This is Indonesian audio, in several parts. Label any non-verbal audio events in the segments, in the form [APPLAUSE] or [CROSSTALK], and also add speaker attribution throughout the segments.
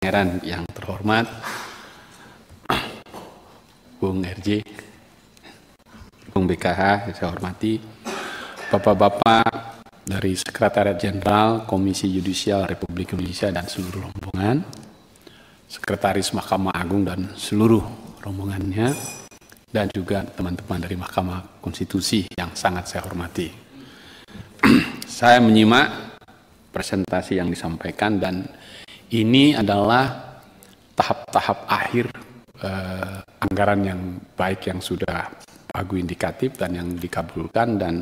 Speaker 1: Pangeran yang terhormat, Bung RJ, Bung BKH yang saya hormati, Bapak-Bapak dari Sekretariat Jenderal Komisi Yudisial Republik Indonesia dan seluruh rombongan, Sekretaris Mahkamah Agung dan seluruh rombongannya, dan juga teman-teman dari Mahkamah Konstitusi yang sangat saya hormati. [CLEARS THROAT] saya menyimak presentasi yang disampaikan dan ini adalah tahap-tahap akhir eh, anggaran yang baik yang sudah pagu indikatif dan yang dikabulkan dan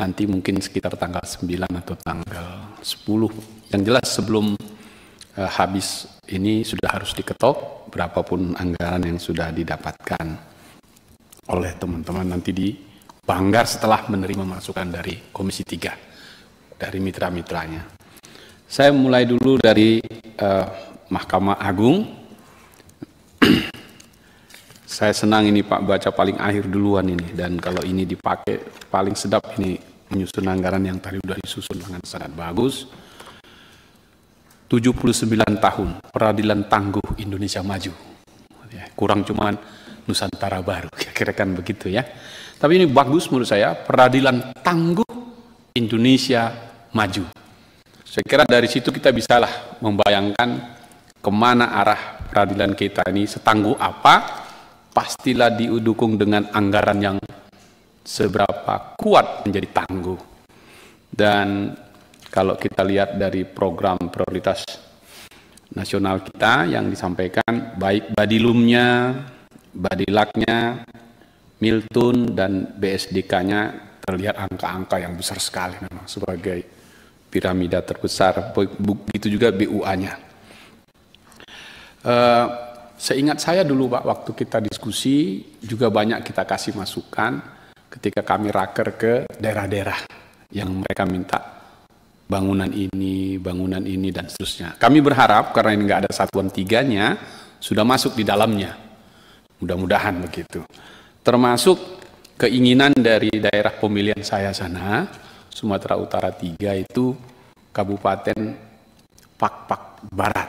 Speaker 1: nanti mungkin sekitar tanggal 9 atau tanggal 10 yang jelas sebelum eh, habis ini sudah harus diketok berapapun anggaran yang sudah didapatkan oleh teman-teman nanti di Banggar setelah menerima masukan dari Komisi 3 dari mitra-mitranya. Saya mulai dulu dari uh, Mahkamah Agung. [CLEARS THROAT] saya senang ini Pak baca paling akhir duluan ini dan kalau ini dipakai paling sedap ini menyusun anggaran yang tadi sudah disusun dengan sangat bagus. 79 tahun peradilan tangguh Indonesia maju. Ya, kurang cuman Nusantara baru, [LAUGHS] kira-kira kan begitu ya. Tapi ini bagus menurut saya, peradilan tangguh Indonesia maju. Saya kira dari situ kita bisalah membayangkan kemana arah peradilan kita ini, setangguh apa, pastilah diudukung dengan anggaran yang seberapa kuat menjadi tangguh. Dan kalau kita lihat dari program prioritas nasional kita yang disampaikan, baik Badilumnya, Badilaknya, Milton, dan BSDK-nya terlihat angka-angka yang besar sekali memang sebagai piramida terbesar, begitu juga BUA-nya. Eh, seingat saya dulu Pak, waktu kita diskusi juga banyak kita kasih masukan ketika kami raker ke daerah-daerah yang mereka minta bangunan ini, bangunan ini, dan seterusnya. Kami berharap karena ini nggak ada satuan tiganya, sudah masuk di dalamnya. Mudah-mudahan begitu. Termasuk keinginan dari daerah pemilihan saya sana, Sumatera Utara tiga itu Kabupaten Pak-Pak Barat.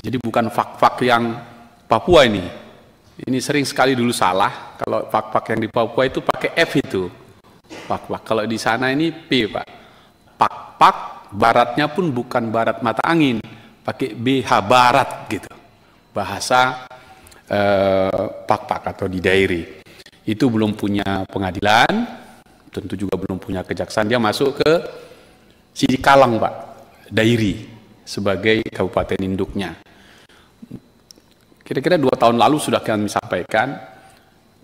Speaker 1: Jadi bukan Pak Pak yang Papua ini. Ini sering sekali dulu salah. Kalau Pak Pak yang di Papua itu pakai F itu. Pak Pak Kalau di sana ini P, Pak. Pak-pak baratnya pun bukan barat mata angin. Pakai BH barat gitu. Bahasa pak-pak eh, atau di dairi. Itu belum punya pengadilan, tentu juga belum punya kejaksaan dia masuk ke Kalang Pak Dairi sebagai kabupaten induknya kira-kira dua tahun lalu sudah kami sampaikan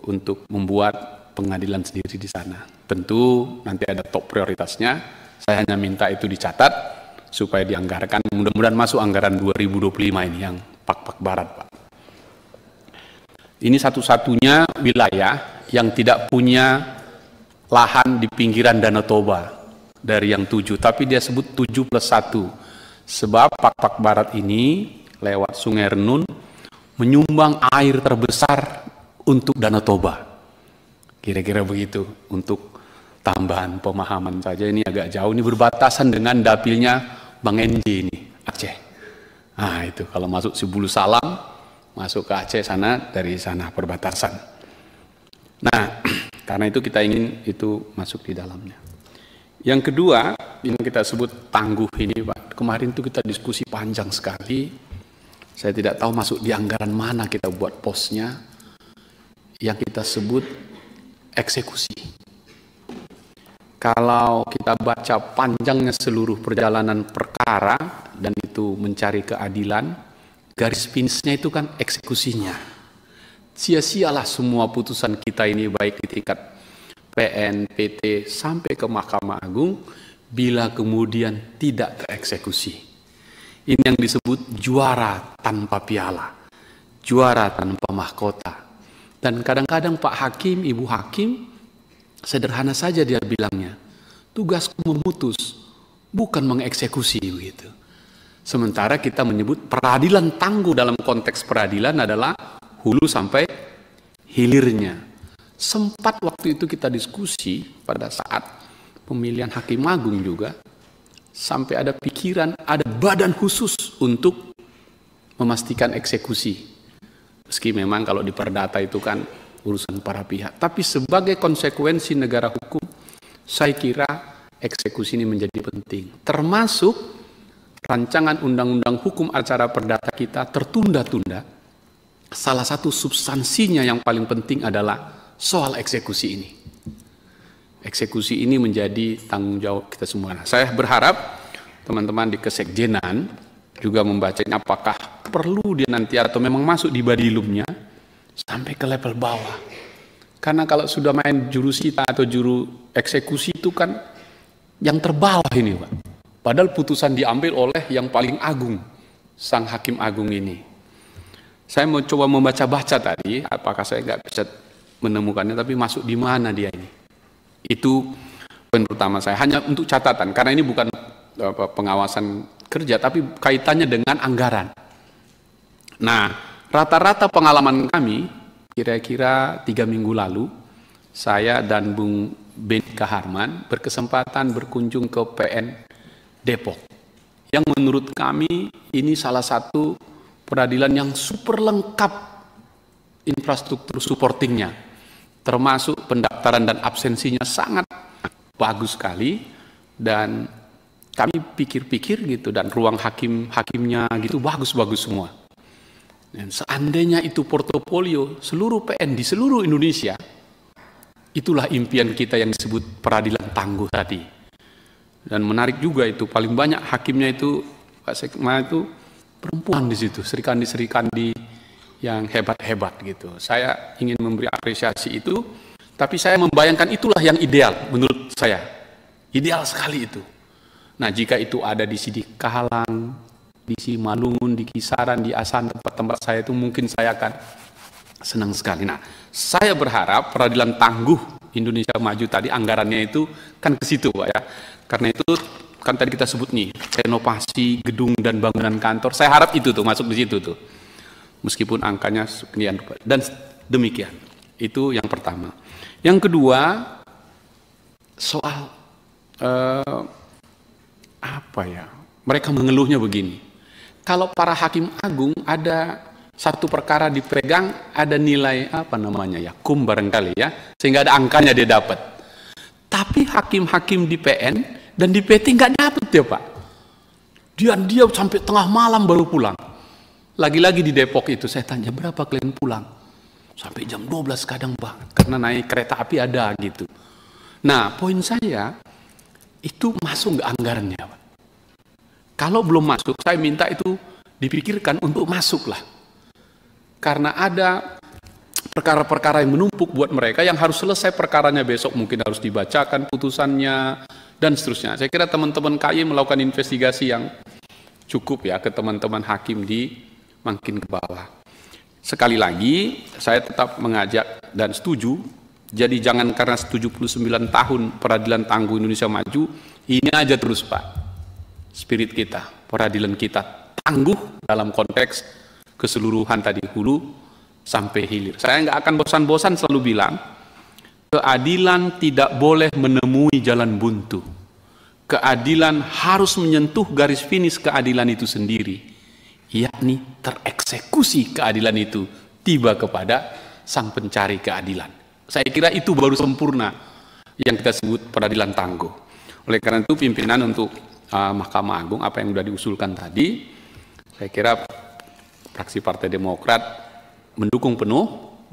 Speaker 1: untuk membuat pengadilan sendiri di sana tentu nanti ada top prioritasnya saya hanya minta itu dicatat supaya dianggarkan mudah-mudahan masuk anggaran 2025 ini yang pak-pak barat Pak ini satu-satunya wilayah yang tidak punya lahan di pinggiran Danau Toba dari yang tujuh, tapi dia sebut tujuh plus satu. Sebab Pak-Pak Barat ini lewat Sungai Renun menyumbang air terbesar untuk Danau Toba. Kira-kira begitu untuk tambahan pemahaman saja ini agak jauh ini berbatasan dengan dapilnya Bang NJ ini Aceh. Nah itu kalau masuk Sibulu Salam masuk ke Aceh sana dari sana perbatasan. Nah [CLEARS THROAT] Karena itu kita ingin itu masuk di dalamnya. Yang kedua, yang kita sebut tangguh ini Pak. Kemarin itu kita diskusi panjang sekali. Saya tidak tahu masuk di anggaran mana kita buat posnya. Yang kita sebut eksekusi. Kalau kita baca panjangnya seluruh perjalanan perkara dan itu mencari keadilan, garis finishnya itu kan eksekusinya sia-sialah semua putusan kita ini baik di tingkat PN, PT sampai ke Mahkamah Agung bila kemudian tidak tereksekusi. Ini yang disebut juara tanpa piala, juara tanpa mahkota. Dan kadang-kadang Pak Hakim, Ibu Hakim sederhana saja dia bilangnya, tugasku memutus bukan mengeksekusi gitu. Sementara kita menyebut peradilan tangguh dalam konteks peradilan adalah hulu sampai hilirnya. Sempat waktu itu kita diskusi pada saat pemilihan hakim agung juga sampai ada pikiran ada badan khusus untuk memastikan eksekusi. Meski memang kalau di perdata itu kan urusan para pihak, tapi sebagai konsekuensi negara hukum saya kira eksekusi ini menjadi penting. Termasuk rancangan undang-undang hukum acara perdata kita tertunda-tunda salah satu substansinya yang paling penting adalah soal eksekusi ini. Eksekusi ini menjadi tanggung jawab kita semua. Nah, saya berharap teman-teman di Kesekjenan juga membacanya apakah perlu dia nanti atau memang masuk di badilumnya sampai ke level bawah. Karena kalau sudah main jurusita atau juru eksekusi itu kan yang terbawah ini, Pak. Padahal putusan diambil oleh yang paling agung, Sang Hakim Agung ini. Saya mau coba membaca-baca tadi, apakah saya nggak bisa menemukannya, tapi masuk di mana dia ini. Itu poin pertama saya, hanya untuk catatan, karena ini bukan pengawasan kerja, tapi kaitannya dengan anggaran. Nah, rata-rata pengalaman kami, kira-kira tiga minggu lalu, saya dan Bung Ben Kaharman berkesempatan berkunjung ke PN Depok. Yang menurut kami ini salah satu peradilan yang super lengkap infrastruktur supportingnya, termasuk pendaftaran dan absensinya sangat bagus sekali dan kami pikir-pikir gitu dan ruang hakim hakimnya gitu bagus-bagus semua. Dan seandainya itu portofolio seluruh PN di seluruh Indonesia, itulah impian kita yang disebut peradilan tangguh tadi. Dan menarik juga itu paling banyak hakimnya itu Pak Sekma itu perempuan di situ, serikandi-serikandi yang hebat-hebat gitu. Saya ingin memberi apresiasi itu, tapi saya membayangkan itulah yang ideal menurut saya. Ideal sekali itu. Nah, jika itu ada di sini Kahalang, di sini Malungun, di Kisaran, di Asan, tempat-tempat saya itu mungkin saya akan senang sekali. Nah, saya berharap peradilan tangguh Indonesia Maju tadi anggarannya itu kan ke situ, Pak ya. Karena itu kan tadi kita sebut nih renovasi gedung dan bangunan kantor saya harap itu tuh masuk di situ tuh meskipun angkanya sekian dan demikian itu yang pertama yang kedua soal uh, apa ya mereka mengeluhnya begini kalau para hakim agung ada satu perkara dipegang ada nilai apa namanya ya kum barangkali ya sehingga ada angkanya dia dapat tapi hakim-hakim di PN dan di PT nggak dapet dia pak. Dia dia sampai tengah malam baru pulang. Lagi-lagi di Depok itu saya tanya berapa kalian pulang? Sampai jam 12 kadang pak karena naik kereta api ada gitu. Nah poin saya itu masuk nggak anggarannya pak. Kalau belum masuk saya minta itu dipikirkan untuk masuklah. Karena ada perkara-perkara yang menumpuk buat mereka yang harus selesai perkaranya besok mungkin harus dibacakan putusannya dan seterusnya. Saya kira teman-teman KY melakukan investigasi yang cukup ya ke teman-teman hakim di makin ke bawah. Sekali lagi, saya tetap mengajak dan setuju. Jadi jangan karena 79 tahun peradilan tangguh Indonesia maju, ini aja terus Pak. Spirit kita, peradilan kita tangguh dalam konteks keseluruhan tadi hulu sampai hilir. Saya nggak akan bosan-bosan selalu bilang, Keadilan tidak boleh menemui jalan buntu. Keadilan harus menyentuh garis finis keadilan itu sendiri, yakni tereksekusi keadilan itu tiba kepada sang pencari keadilan. Saya kira itu baru sempurna yang kita sebut peradilan tangguh. Oleh karena itu pimpinan untuk uh, Mahkamah Agung apa yang sudah diusulkan tadi, saya kira fraksi Partai Demokrat mendukung penuh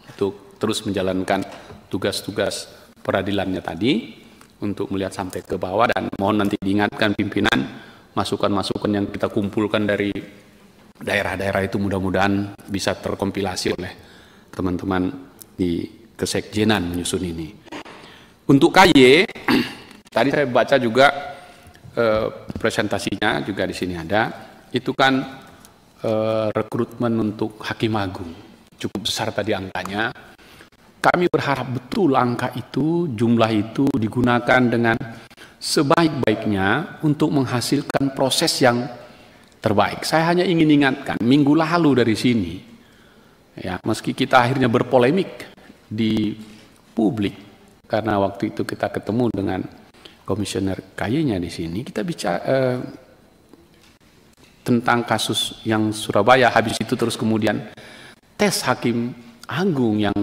Speaker 1: untuk terus menjalankan tugas-tugas peradilannya tadi untuk melihat sampai ke bawah dan mohon nanti diingatkan pimpinan masukan-masukan yang kita kumpulkan dari daerah-daerah itu mudah-mudahan bisa terkompilasi oleh teman-teman di kesekjenan menyusun ini. Untuk KY, [CLEARS THROAT] tadi saya baca juga eh, presentasinya juga di sini ada, itu kan eh, rekrutmen untuk Hakim Agung cukup besar tadi angkanya, kami berharap betul angka itu, jumlah itu digunakan dengan sebaik-baiknya untuk menghasilkan proses yang terbaik. Saya hanya ingin ingatkan, minggu lalu dari sini, ya, meski kita akhirnya berpolemik di publik, karena waktu itu kita ketemu dengan komisioner kayaknya di sini, kita bicara eh, tentang kasus yang Surabaya, habis itu terus kemudian tes hakim agung yang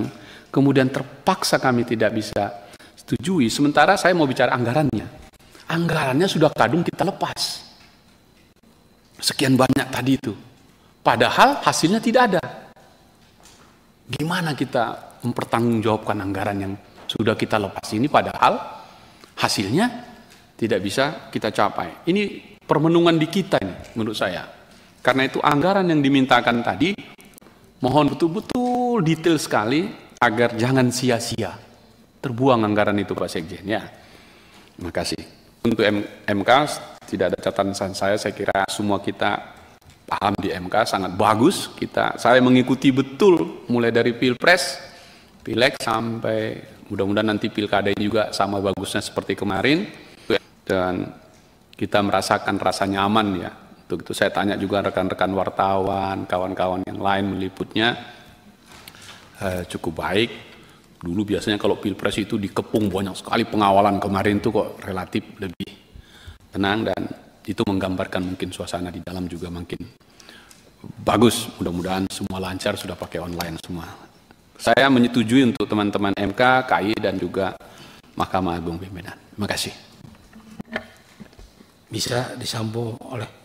Speaker 1: kemudian terpaksa kami tidak bisa setujui. Sementara saya mau bicara anggarannya. Anggarannya sudah kadung kita lepas. Sekian banyak tadi itu. Padahal hasilnya tidak ada. Gimana kita mempertanggungjawabkan anggaran yang sudah kita lepas ini padahal hasilnya tidak bisa kita capai. Ini permenungan di kita ini menurut saya. Karena itu anggaran yang dimintakan tadi mohon betul-betul detail sekali agar jangan sia-sia terbuang anggaran itu Pak Sekjen ya. Terima kasih. Untuk M MK tidak ada catatan saya, saya kira semua kita paham di MK sangat bagus. Kita saya mengikuti betul mulai dari Pilpres, Pileg sampai mudah-mudahan nanti pilkada ini juga sama bagusnya seperti kemarin dan kita merasakan rasa nyaman ya. Untuk itu saya tanya juga rekan-rekan wartawan, kawan-kawan yang lain meliputnya eh, cukup baik. Dulu biasanya kalau pilpres itu dikepung banyak sekali pengawalan kemarin itu kok relatif lebih tenang dan itu menggambarkan mungkin suasana di dalam juga makin bagus. Mudah-mudahan semua lancar sudah pakai online semua. Saya menyetujui untuk teman-teman MK, KI dan juga Mahkamah Agung Pimpinan. Terima kasih. Bisa disambung oleh